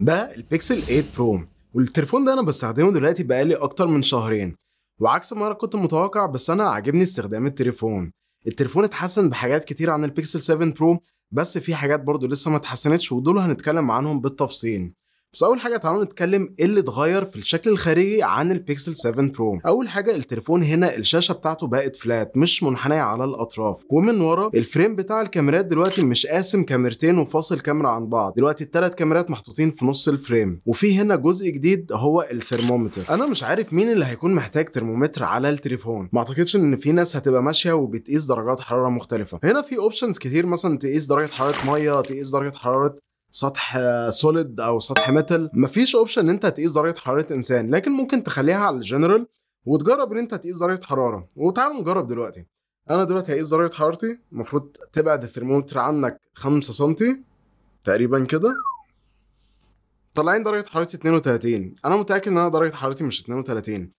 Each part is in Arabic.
ده البيكسل 8 برو والتليفون ده انا بستخدمه دلوقتي بقالي اكتر من شهرين وعكس ما انا كنت متوقع بس انا عاجبني استخدام التليفون التليفون اتحسن بحاجات كتير عن البيكسل 7 برو بس في حاجات برضه لسه ما اتحسنتش ودول هنتكلم عنهم بالتفصيل بس اول حاجه تعالوا نتكلم ايه اللي اتغير في الشكل الخارجي عن البيكسل 7 برو اول حاجه التليفون هنا الشاشه بتاعته بقت فلات مش منحنيه على الاطراف ومن ورا الفريم بتاع الكاميرات دلوقتي مش قاسم كاميرتين وفاصل كاميرا عن بعض دلوقتي الثلاث كاميرات محطوطين في نص الفريم وفي هنا جزء جديد هو الثرمومتر انا مش عارف مين اللي هيكون محتاج ترمومتر على التليفون ما اعتقدش ان في ناس هتبقى ماشيه وبتقيس درجات حراره مختلفه هنا في اوبشنز كتير مثلا تقيس درجه حراره ميه تقيس درجه حراره سطح سوليد او سطح ميتال مفيش اوبشن ان انت تقيس درجه حراره انسان لكن ممكن تخليها على الجنرال وتجرب ان انت تقيس درجه حراره وتعالوا نجرب دلوقتي انا دلوقتي هقيس درجه حرارتي المفروض تبعد الثرمومتر عنك 5 سم تقريبا كده طالعين درجه حرارتي 32 انا متاكد ان انا درجه حرارتي مش 32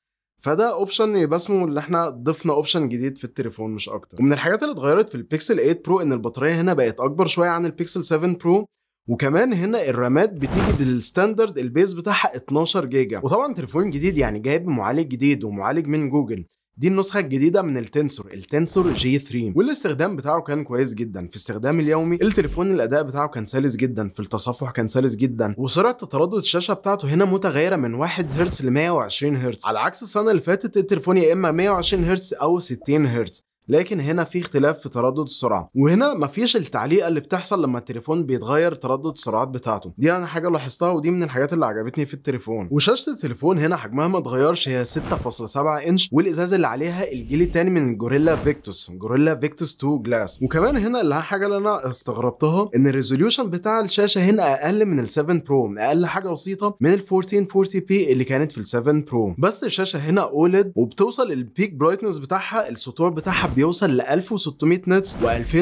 فده اوبشن يبقى اسمه اللي احنا ضفنا اوبشن جديد في التليفون مش اكتر ومن الحاجات اللي اتغيرت في البيكسل 8 برو ان البطاريه هنا بقت اكبر شويه عن البيكسل 7 برو وكمان هنا الرامات بتيجي بالستاندرد البيز بتاعها 12 جيجا وطبعا تليفون جديد يعني جايب معالج جديد ومعالج من جوجل دي النسخة الجديدة من التنسور التنسور جي 3 والاستخدام بتاعه كان كويس جدا في استخدام اليومي التليفون الأداء بتاعه كان سلس جدا في التصفح كان سلس جدا وسرعة تردد الشاشة بتاعته هنا متغيرة من 1 هرتز ل 120 هرتز على عكس السنة اللي فاتت التليفون يا إما 120 هرتز أو 60 هرتز لكن هنا في اختلاف في تردد السرعه وهنا مفيش التعليقه اللي بتحصل لما التليفون بيتغير تردد السرعات بتاعته دي انا حاجه لاحظتها ودي من الحاجات اللي عجبتني في التليفون وشاشه التليفون هنا حجمها ما اتغيرش هي 6.7 انش والازاز اللي عليها الجيل الثاني من الجوريلا فيكتوس جوريلا فيكتوس 2 جلاس وكمان هنا اللي حاجه اللي انا استغربتها ان الريزوليوشن بتاع الشاشه هنا اقل من ال 7 برو اقل حاجه بسيطه من ال 1440 بي اللي كانت في ال 7 برو بس الشاشه هنا اولد وبتوصل البيك برايتنس بتاعها السطوع بتاعها بيوصل ل 1600 نتس و2400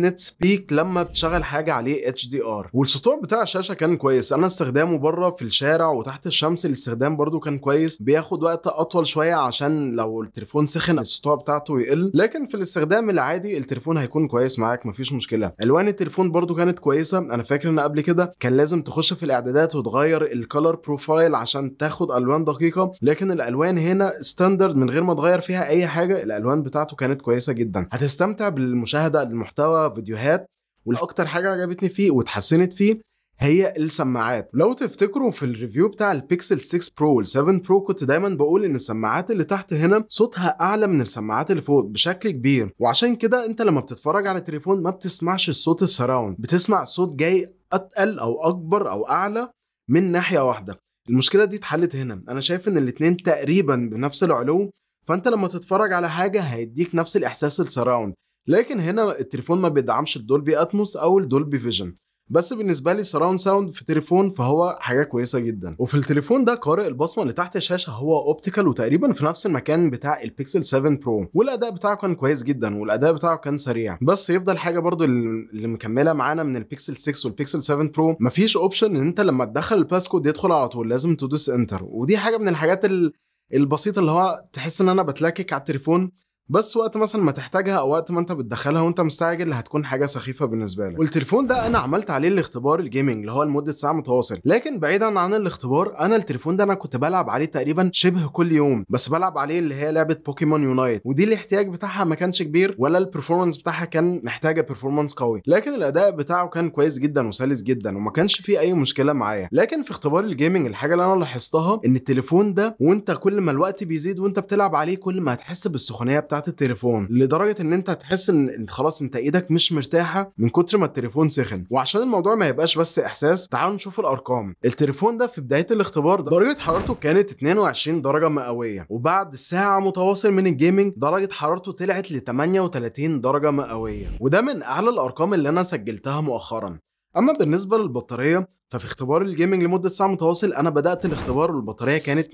نتس بيك لما بتشغل حاجه عليه اتش دي ار والسطوع بتاع الشاشه كان كويس انا استخدامه بره في الشارع وتحت الشمس الاستخدام برده كان كويس بياخد وقت اطول شويه عشان لو التليفون سخن السطوع بتاعته يقل لكن في الاستخدام العادي التليفون هيكون كويس معاك مفيش مشكله الوان التليفون برده كانت كويسه انا فاكر ان قبل كده كان لازم تخش في الاعدادات وتغير الكالر بروفايل عشان تاخد الوان دقيقه لكن الالوان هنا ستاندرد من غير ما تغير فيها اي حاجه الالوان بتاعته كانت كويسه جدا هتستمتع بالمشاهده المحتوى فيديوهات والاكتر حاجه عجبتني فيه وتحسنت فيه هي السماعات لو تفتكروا في الريفيو بتاع البيكسل 6 برو وال 7 برو كنت دايما بقول ان السماعات اللي تحت هنا صوتها اعلى من السماعات اللي فوق بشكل كبير وعشان كده انت لما بتتفرج على التليفون ما بتسمعش الصوت السراوند بتسمع صوت جاي اتقل او اكبر او اعلى من ناحيه واحده المشكله دي اتحلت هنا انا شايف ان الاتنين تقريبا بنفس العلو فانت لما تتفرج على حاجه هيديك نفس الاحساس السراوند لكن هنا التليفون ما بيدعمش الدولبي اتموس او الدولبي فيجن بس بالنسبه لي سراوند ساوند في تليفون فهو حاجه كويسه جدا وفي التليفون ده قارئ البصمه اللي تحت الشاشه هو اوبتيكال وتقريبا في نفس المكان بتاع البيكسل 7 برو والاداء بتاعه كان كويس جدا والاداء بتاعه كان سريع بس يفضل حاجه برضو اللي مكمله معانا من البيكسل 6 والبيكسل 7 برو مفيش اوبشن ان انت لما تدخل الباسكود يدخل على طول لازم تدوس انتر ودي حاجه من الحاجات اللي البسيطه اللي هو تحس ان انا بتلكك على التليفون بس وقت مثلا ما تحتاجها او وقت ما انت بتدخلها وانت مستعجل هتكون حاجه سخيفه بالنسبه لك والتليفون ده انا عملت عليه الاختبار الجيمنج اللي هو لمده ساعه متواصل لكن بعيدا عن الاختبار انا التليفون ده انا كنت بلعب عليه تقريبا شبه كل يوم بس بلعب عليه اللي هي لعبه بوكيمون يونايت ودي الاحتياج بتاعها ما كانش كبير ولا البرفورمانس بتاعها كان محتاجه برفورمانس قوي لكن الاداء بتاعه كان كويس جدا وسلس جدا وما كانش فيه اي مشكله معايا لكن في اختبار الجيمنج الحاجه اللي انا لاحظتها ان التليفون ده وانت كل ما الوقت بيزيد وانت بتلعب عليه كل ما هتحس بالسخونيه بتاعت التليفون لدرجه ان انت هتحس ان خلاص انت ايدك مش مرتاحه من كتر ما التليفون سخن وعشان الموضوع ما يبقاش بس احساس تعالوا نشوف الارقام التليفون ده في بدايه الاختبار ده درجه حرارته كانت 22 درجه مئويه وبعد ساعه متواصل من الجيمنج درجه حرارته طلعت ل 38 درجه مئويه وده من اعلى الارقام اللي انا سجلتها مؤخرا اما بالنسبه للبطاريه ففي اختبار الجيمنج لمده ساعه متواصل انا بدات الاختبار والبطاريه كانت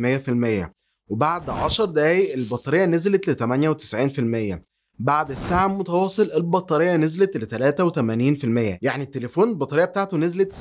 100% وبعد 10 دقايق البطاريه نزلت ل 98% بعد ساعة متواصل البطارية نزلت ل 83% يعني التليفون البطارية بتاعته نزلت 17%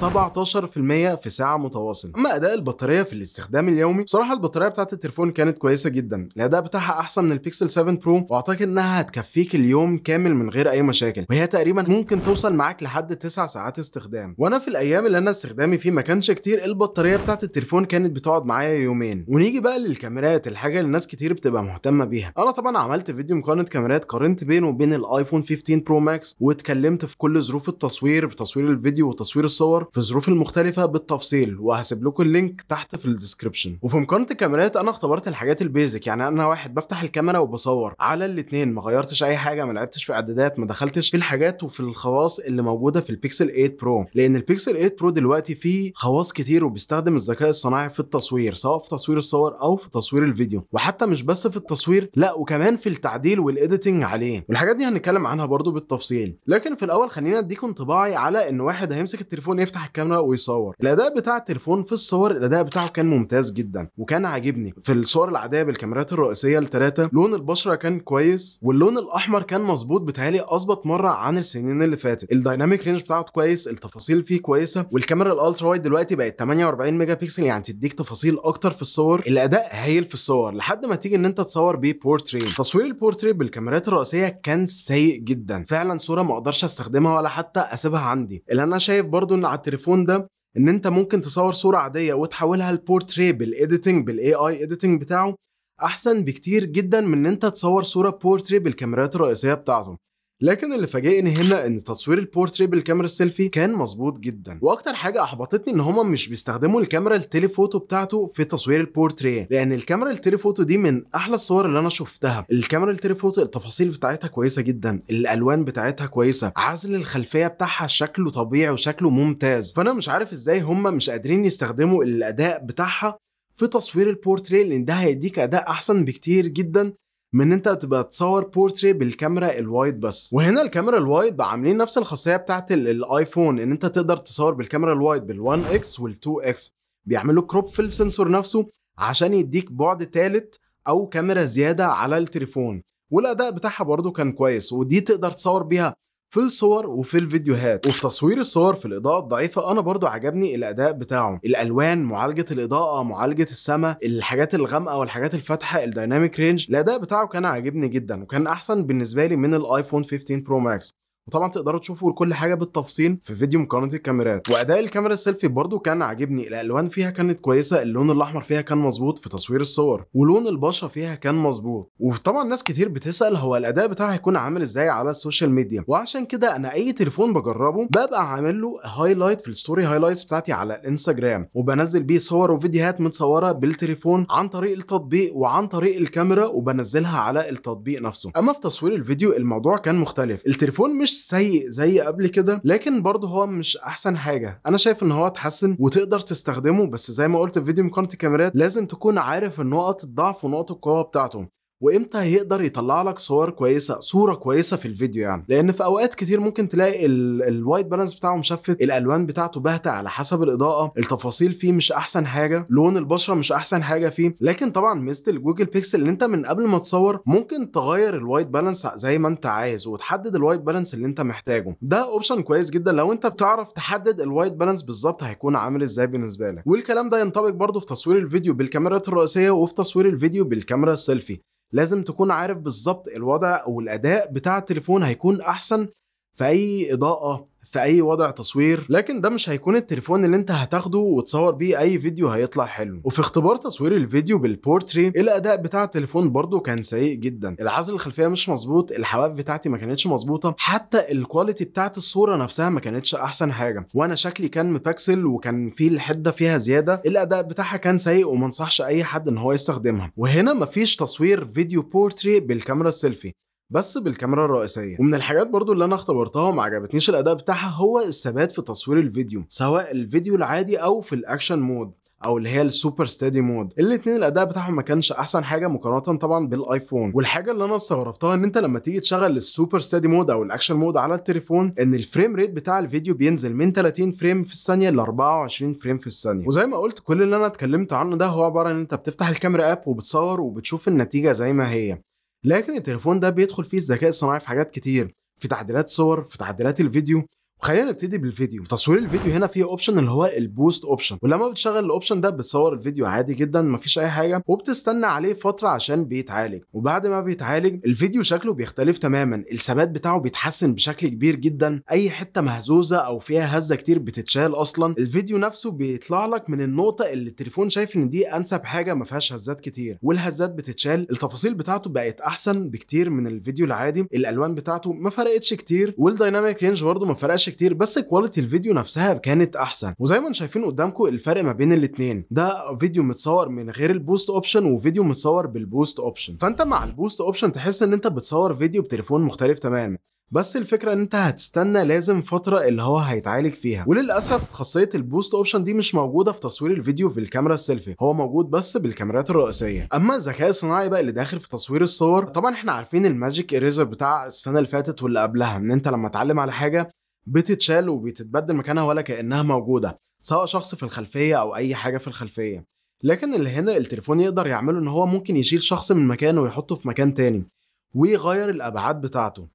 في ساعة متواصل أما أداء البطارية في الاستخدام اليومي بصراحة البطارية بتاعة التليفون كانت كويسة جدا الأداء بتاعها أحسن من البيكسل 7 برو وأعتقد إنها هتكفيك اليوم كامل من غير أي مشاكل وهي تقريبا ممكن توصل معاك لحد 9 ساعات استخدام وأنا في الأيام اللي أنا استخدامي فيه ما كانش كتير البطارية بتاعة التليفون كانت بتقعد معايا يومين ونيجي بقى للكاميرات الحاجة اللي الناس كتير بتبقى مهتمة بيها أنا طبعا عملت فيديو مقارنة كاميرات قارنت بينه وبين الايفون 15 برو ماكس واتكلمت في كل ظروف التصوير بتصوير الفيديو وتصوير الصور في الظروف المختلفه بالتفصيل وهسيب لكم اللينك تحت في الديسكربشن وفي مقارنه الكاميرات انا اختبرت الحاجات البيزك يعني انا واحد بفتح الكاميرا وبصور على الاثنين ما غيرتش اي حاجه ما لعبتش في اعدادات ما دخلتش في الحاجات وفي الخواص اللي موجوده في البيكسل 8 برو لان البيكسل 8 برو دلوقتي فيه خواص كتير وبيستخدم الذكاء الصناعي في التصوير سواء في تصوير الصور او في تصوير الفيديو وحتى مش بس في التصوير لا وكمان في التعديل والايديتنج عليه والحاجات دي هنتكلم عنها برضو بالتفصيل لكن في الاول خلينا اديكم انطباعي على ان واحد هيمسك التليفون يفتح الكاميرا ويصور الاداء بتاع التليفون في الصور الاداء بتاعه كان ممتاز جدا وكان عاجبني في الصور العاديه بالكاميرات الرئيسيه الثلاثه لون البشره كان كويس واللون الاحمر كان مظبوط بتهيألي اظبط مره عن السنين اللي فاتت الدايناميك رينج بتاعه كويس التفاصيل فيه كويسه والكاميرا الالترا وايد دلوقتي بقت 48 ميجا بكسل يعني تديك تفاصيل اكتر في الصور الاداء هايل في الصور لحد ما تيجي ان انت تصور بيه بورتري تصوير البورتري بالكاميرات الرئيسيه الدراسيه كان سيء جدا فعلا صوره ما اقدرش استخدمها ولا حتى اسيبها عندي اللي انا شايف برضو ان على التليفون ده ان انت ممكن تصور صوره عاديه وتحولها لبورتري بالايديتنج بالاي اي ايديتنج بتاعه احسن بكتير جدا من ان انت تصور صوره بورتري بالكاميرات الرئيسيه بتاعته لكن اللي فاجئني هنا ان تصوير البورتري بالكاميرا السيلفي كان مظبوط جدا واكتر حاجه احبطتني ان هما مش بيستخدموا الكاميرا التليفوتو بتاعته في تصوير البورتري لان الكاميرا التليفوتو دي من احلى الصور اللي انا شفتها الكاميرا التليفوتو التفاصيل بتاعتها كويسه جدا الالوان بتاعتها كويسه عزل الخلفيه بتاعها شكله طبيعي وشكله ممتاز فانا مش عارف ازاي هما مش قادرين يستخدموا الاداء بتاعها في تصوير البورتري لان ده هيديك اداء احسن بكتير جدا من انت تبقى تصور بورتري بالكاميرا الوايد بس وهنا الكاميرا الوايد بقى عاملين نفس الخاصيه بتاعت الايفون ان انت تقدر تصور بالكاميرا الوايد بال1 اكس وال2 اكس بيعملوا كروب في السنسور نفسه عشان يديك بعد ثالث او كاميرا زياده على التليفون والاداء بتاعها برضو كان كويس ودي تقدر تصور بيها في الصور وفي الفيديوهات وفي تصوير الصور في الاضاءه الضعيفه انا برضو عجبني الاداء بتاعه الالوان معالجه الاضاءه معالجه السماء الحاجات الغامقه والحاجات الفاتحه الدايناميك رينج الاداء بتاعه كان عاجبني جدا وكان احسن بالنسبه لي من الايفون 15 برو ماكس وطبعا تقدروا تشوفوا كل حاجه بالتفصيل في فيديو مقارنه الكاميرات واداء الكاميرا السيلفي برضو كان عاجبني الالوان فيها كانت كويسه اللون الاحمر فيها كان مظبوط في تصوير الصور ولون البشره فيها كان مظبوط وطبعا ناس كتير بتسال هو الاداء بتاعها هيكون عامل ازاي على السوشيال ميديا وعشان كده انا اي تليفون بجربه ببقى عامل له هايلايت في الستوري هايلايتس بتاعتي على الانستجرام وبنزل بيه صور وفيديوهات متصوره بالتليفون عن طريق التطبيق وعن طريق الكاميرا وبنزلها على التطبيق نفسه اما في تصوير الفيديو الموضوع كان مختلف التليفون مش مش سيء زي قبل كده لكن برضه هو مش احسن حاجه انا شايف ان هو اتحسن وتقدر تستخدمه بس زي ما قلت في فيديو مقارنه الكاميرات لازم تكون عارف نقط الضعف ونقط القوه بتاعته وامتى هيقدر يطلع لك صور كويسه صوره كويسه في الفيديو يعني لان في اوقات كتير ممكن تلاقي الوايت بالانس بتاعه مشفت الالوان بتاعته باهته على حسب الاضاءه التفاصيل فيه مش احسن حاجه لون البشره مش احسن حاجه فيه لكن طبعا ميزه الجوجل بيكسل اللي انت من قبل ما تصور ممكن تغير الوايت بالانس زي ما انت عايز وتحدد الوايت بالانس اللي انت محتاجه ده اوبشن كويس جدا لو انت بتعرف تحدد الوايت بالانس بالظبط هيكون عامل ازاي بالنسبه لك والكلام ده ينطبق برضه في تصوير الفيديو بالكاميرات الرئيسيه وفي تصوير الفيديو بالكاميرا السيلفي لازم تكون عارف بالظبط الوضع والاداء بتاع التليفون هيكون احسن في اي اضاءه في اي وضع تصوير لكن ده مش هيكون التليفون اللي انت هتاخده وتصور بيه اي فيديو هيطلع حلو وفي اختبار تصوير الفيديو بالبورتري الاداء بتاع التليفون برضو كان سيء جدا العزل الخلفيه مش مظبوط الحواف بتاعتي ما كانتش مظبوطه حتى الكواليتي بتاعت الصوره نفسها ما كانتش احسن حاجه وانا شكلي كان مبكسل وكان في الحده فيها زياده الاداء بتاعها كان سيء وما انصحش اي حد ان هو يستخدمها وهنا مفيش تصوير فيديو بورتري بالكاميرا السيلفي بس بالكاميرا الرئيسيه ومن الحاجات برضو اللي انا اختبرتها وما عجبتنيش الاداء بتاعها هو الثبات في تصوير الفيديو سواء الفيديو العادي او في الاكشن مود او اللي هي السوبر ستادي مود الاثنين الاداء بتاعهم ما كانش احسن حاجه مقارنه طبعا بالايفون والحاجه اللي انا استغربتها ان انت لما تيجي تشغل السوبر ستادي مود او الاكشن مود على التليفون ان الفريم ريت بتاع الفيديو بينزل من 30 فريم في الثانيه ل 24 فريم في الثانيه وزي ما قلت كل اللي انا اتكلمت عنه ده هو عباره ان انت بتفتح الكاميرا اب وبتصور وبتشوف النتيجه زي ما هي لكن التليفون ده بيدخل فيه الذكاء الصناعي في حاجات كتير في تعديلات صور في تعديلات الفيديو خلينا نبتدي بالفيديو تصوير الفيديو هنا فيه اوبشن اللي هو البوست اوبشن ولما بتشغل الاوبشن ده بتصور الفيديو عادي جدا مفيش اي حاجه وبتستنى عليه فتره عشان بيتعالج وبعد ما بيتعالج الفيديو شكله بيختلف تماما الثبات بتاعه بيتحسن بشكل كبير جدا اي حته مهزوزه او فيها هزه كتير بتتشال اصلا الفيديو نفسه بيطلع لك من النقطه اللي التليفون شايف ان دي انسب حاجه ما فيهاش هزات كتير والهزات بتتشال التفاصيل بتاعته بقت احسن بكتير من الفيديو العادي الالوان بتاعته ما فرقتش كتير والديناميك رينج برده ما فرقش كراش كتير بس كواليتي الفيديو نفسها كانت احسن وزي ما انتم شايفين قدامكم الفرق ما بين الاثنين ده فيديو متصور من غير البوست اوبشن وفيديو متصور بالبوست اوبشن فانت مع البوست اوبشن تحس ان انت بتصور فيديو بتليفون مختلف تماما بس الفكره ان انت هتستنى لازم فتره اللي هو هيتعالج فيها وللاسف خاصيه البوست اوبشن دي مش موجوده في تصوير الفيديو بالكاميرا السيلفي هو موجود بس بالكاميرات الرئيسيه اما الذكاء الصناعي بقى اللي داخل في تصوير الصور طبعا احنا عارفين الماجيك اريزر بتاع السنه اللي فاتت واللي قبلها ان انت لما تعلم على حاجه بتتشال وبتتبدل مكانها ولا كانها موجوده سواء شخص في الخلفيه او اي حاجه في الخلفيه لكن اللي هنا التليفون يقدر يعمله ان هو ممكن يشيل شخص من مكانه ويحطه في مكان تاني ويغير الابعاد بتاعته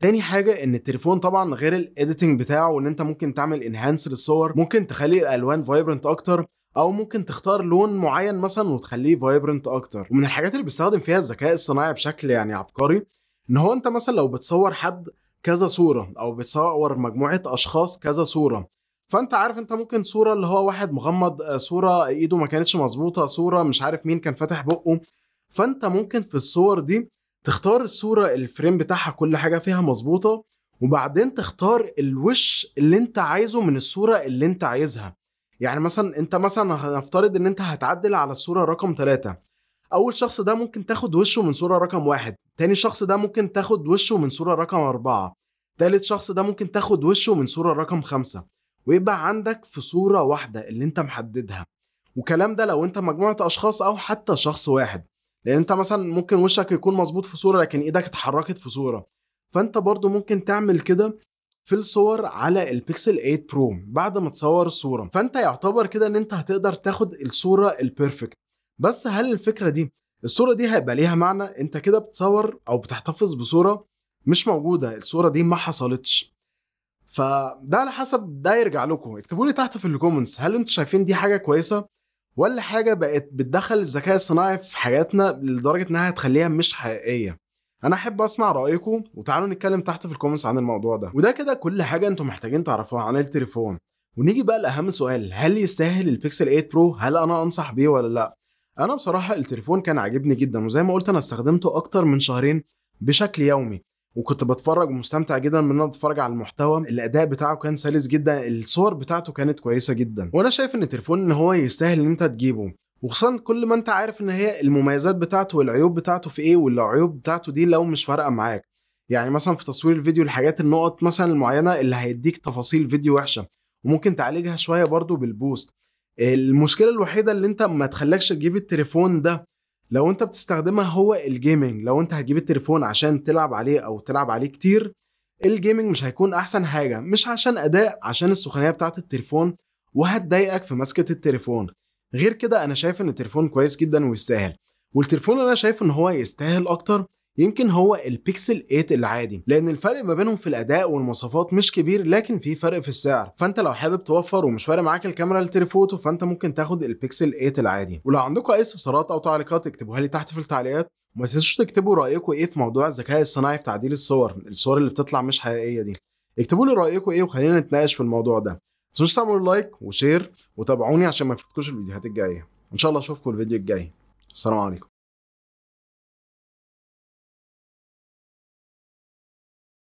تاني حاجة إن التليفون طبعا غير الإيديتنج بتاعه وإن أنت ممكن تعمل إنهانس للصور ممكن تخلي الألوان فايبرنت أكتر أو ممكن تختار لون معين مثلا وتخليه فايبرنت أكتر ومن الحاجات اللي بيستخدم فيها الذكاء الصناعي بشكل يعني عبقري إن هو أنت مثلا لو بتصور حد كذا صورة أو بيصور مجموعة أشخاص كذا صورة فانت عارف انت ممكن صوره اللي هو واحد مغمض آه، صوره ايده ما كانتش مظبوطه صوره مش عارف مين كان فاتح بقه فانت ممكن في الصور دي تختار الصوره الفريم بتاعها كل حاجه فيها مظبوطه وبعدين تختار الوش اللي انت عايزه من الصوره اللي انت عايزها يعني مثلا انت مثلا هنفترض ان انت هتعدل على الصوره رقم 3 اول شخص ده ممكن تاخد وشه من صوره رقم واحد تاني شخص ده ممكن تاخد وشه من صوره رقم أربعة تالت شخص ده ممكن تاخد وشه من صوره رقم خمسة ويبقى عندك في صوره واحده اللي انت محددها وكلام ده لو انت مجموعه اشخاص او حتى شخص واحد لان انت مثلا ممكن وشك يكون مظبوط في صوره لكن ايدك اتحركت في صوره فانت برضو ممكن تعمل كده في الصور على البيكسل 8 برو بعد ما تصور الصوره فانت يعتبر كده ان انت هتقدر تاخد الصوره البيرفكت بس هل الفكره دي الصوره دي هيبقى ليها معنى انت كده بتصور او بتحتفظ بصوره مش موجوده الصوره دي ما حصلتش فده على حسب ده يرجع لكم اكتبوا لي تحت في الكومنتس هل انتوا شايفين دي حاجه كويسه ولا حاجه بقت بتدخل الذكاء الصناعي في حياتنا لدرجه انها هتخليها مش حقيقيه انا احب اسمع رايكم وتعالوا نتكلم تحت في الكومنتس عن الموضوع ده وده كده كل حاجه انتم محتاجين تعرفوها عن التليفون ونيجي بقى لاهم سؤال هل يستاهل البيكسل 8 برو هل انا انصح بيه ولا لا انا بصراحه التليفون كان عاجبني جدا وزي ما قلت انا استخدمته اكتر من شهرين بشكل يومي وكنت بتفرج ومستمتع جدا من ان انا اتفرج على المحتوى الاداء بتاعه كان سلس جدا الصور بتاعته كانت كويسه جدا وانا شايف ان التليفون ان هو يستاهل ان انت تجيبه وخصوصا كل ما انت عارف ان هي المميزات بتاعته والعيوب بتاعته في ايه والعيوب بتاعته دي لو مش فارقه معاك يعني مثلا في تصوير الفيديو الحاجات النقط مثلا المعينه اللي هيديك تفاصيل فيديو وحشه وممكن تعالجها شويه برضو بالبوست المشكله الوحيده اللي انت ما تخلكش تجيب التليفون ده لو انت بتستخدمها هو الجيمنج لو انت هتجيب التليفون عشان تلعب عليه او تلعب عليه كتير الجيمنج مش هيكون احسن حاجه مش عشان اداء عشان السخونيه بتاعه التليفون وهتضايقك في مسكه التليفون غير كده انا شايف ان التليفون كويس جدا ويستاهل والتليفون انا شايف ان هو يستاهل اكتر يمكن هو البيكسل 8 العادي لان الفرق ما بينهم في الاداء والمواصفات مش كبير لكن في فرق في السعر فانت لو حابب توفر ومش فارق معاك الكاميرا التليفوتو فانت ممكن تاخد البيكسل 8 العادي ولو عندكم اي استفسارات او تعليقات اكتبوها لي تحت في التعليقات وما تنسوش تكتبوا رايكم ايه في موضوع الذكاء الصناعي في تعديل الصور الصور اللي بتطلع مش حقيقيه دي اكتبوا لي رايكم ايه وخلينا نتناقش في الموضوع ده ما تنسوش تعملوا لايك وشير وتابعوني عشان ما يفوتكوش الفيديوهات الجايه ان شاء الله اشوفكم الفيديو الجاي السلام عليكم